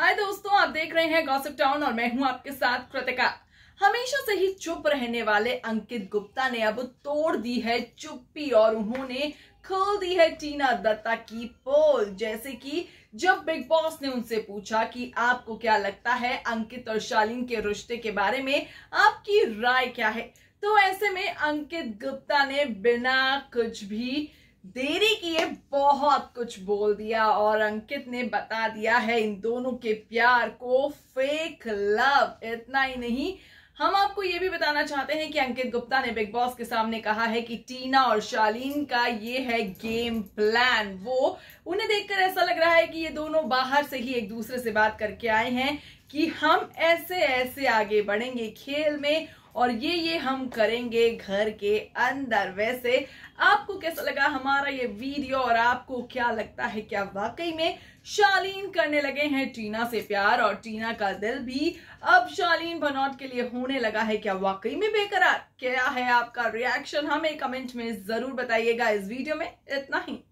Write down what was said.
हाय दोस्तों आप देख रहे हैं गॉसिप टाउन और मैं हूं आपके साथ कृतिका हमेशा से ही चुप रहने वाले अंकित गुप्ता ने अब तोड़ दी है चुप्पी और उन्होंने खोल दी है टीना दत्ता की पोल जैसे कि जब बिग बॉस ने उनसे पूछा कि आपको क्या लगता है अंकित और शालीन के रिश्ते के बारे में आपकी राय क्या है तो ऐसे में अंकित गुप्ता ने बिना कुछ भी देरी किए बहुत कुछ बोल दिया और अंकित ने बता दिया है इन दोनों के प्यार को फेक लव इतना ही नहीं हम आपको ये भी बताना चाहते हैं कि अंकित गुप्ता ने बिग बॉस के सामने कहा है कि टीना और शालीन का ये है गेम प्लान वो उन्हें देख है कि ये दोनों बाहर से ही एक दूसरे से बात करके आए हैं कि हम ऐसे ऐसे आगे बढ़ेंगे खेल में और ये ये हम करेंगे घर के अंदर वैसे आपको कैसा लगा हमारा ये वीडियो और आपको क्या लगता है क्या वाकई में शालीन करने लगे हैं टीना से प्यार और टीना का दिल भी अब शालीन भनौट के लिए होने लगा है क्या वाकई में बेकरार क्या है आपका रिएक्शन हमें कमेंट में जरूर बताइएगा इस वीडियो में इतना ही